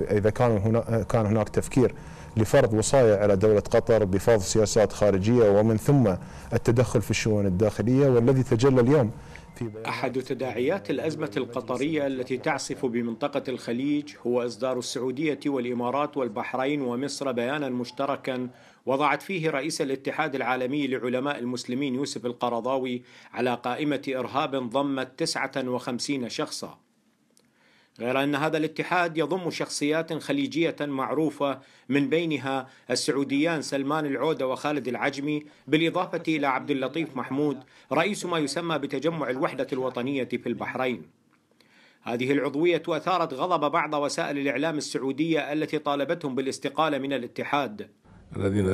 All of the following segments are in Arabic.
اذا كان هناك كان هناك تفكير لفرض وصايه على دوله قطر بفرض سياسات خارجيه ومن ثم التدخل في الشؤون الداخليه والذي تجلى اليوم في احد تداعيات الازمه القطريه التي تعصف بمنطقه الخليج هو اصدار السعوديه والامارات والبحرين ومصر بيانا مشتركا وضعت فيه رئيس الاتحاد العالمي لعلماء المسلمين يوسف القرضاوي على قائمه ارهاب ضمت 59 شخصا غير أن هذا الاتحاد يضم شخصيات خليجية معروفة من بينها السعوديان سلمان العودة وخالد العجمي بالإضافة إلى عبد اللطيف محمود رئيس ما يسمى بتجمع الوحدة الوطنية في البحرين هذه العضوية أثارت غضب بعض وسائل الإعلام السعودية التي طالبتهم بالاستقالة من الاتحاد الذين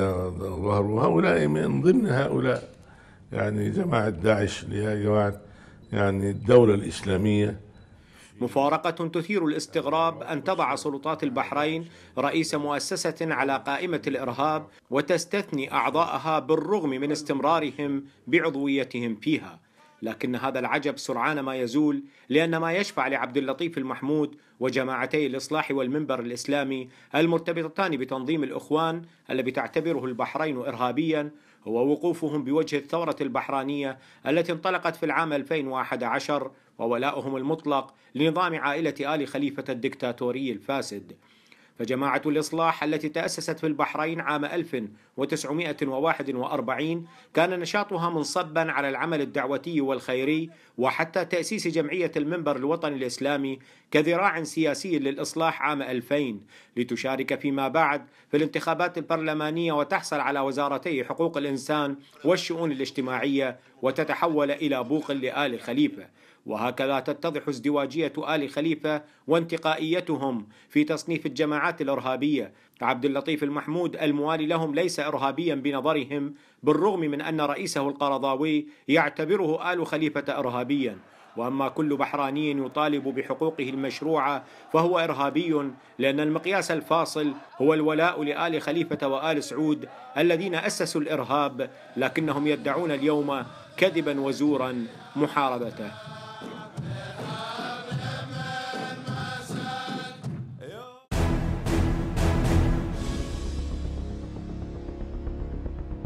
ظهروا هؤلاء من ضمن هؤلاء يعني جماعة داعش لها جماعة يعني الدولة الإسلامية مفارقة تثير الاستغراب أن تضع سلطات البحرين رئيس مؤسسة على قائمة الإرهاب وتستثني أعضاءها بالرغم من استمرارهم بعضويتهم فيها لكن هذا العجب سرعان ما يزول لأن ما يشفع لعبد اللطيف المحمود وجماعتي الإصلاح والمنبر الإسلامي المرتبطتان بتنظيم الإخوان الذي تعتبره البحرين إرهابيا هو وقوفهم بوجه الثورة البحرانية التي انطلقت في العام 2011 وولائهم المطلق لنظام عائلة آل خليفة الدكتاتوري الفاسد فجماعة الإصلاح التي تأسست في البحرين عام 1941 كان نشاطها منصبا على العمل الدعوتي والخيري وحتى تأسيس جمعية المنبر الوطني الإسلامي كذراع سياسي للإصلاح عام 2000 لتشارك فيما بعد في الانتخابات البرلمانية وتحصل على وزارتي حقوق الإنسان والشؤون الاجتماعية وتتحول إلى بوق لآل خليفة وهكذا تتضح ازدواجية آل خليفة وانتقائيتهم في تصنيف الجماعات الإرهابية عبد اللطيف المحمود الموالي لهم ليس إرهابيا بنظرهم بالرغم من أن رئيسه القرضاوي يعتبره آل خليفة إرهابيا واما كل بحراني يطالب بحقوقه المشروعه فهو ارهابي لان المقياس الفاصل هو الولاء لال خليفه وال سعود الذين اسسوا الارهاب لكنهم يدعون اليوم كذبا وزورا محاربته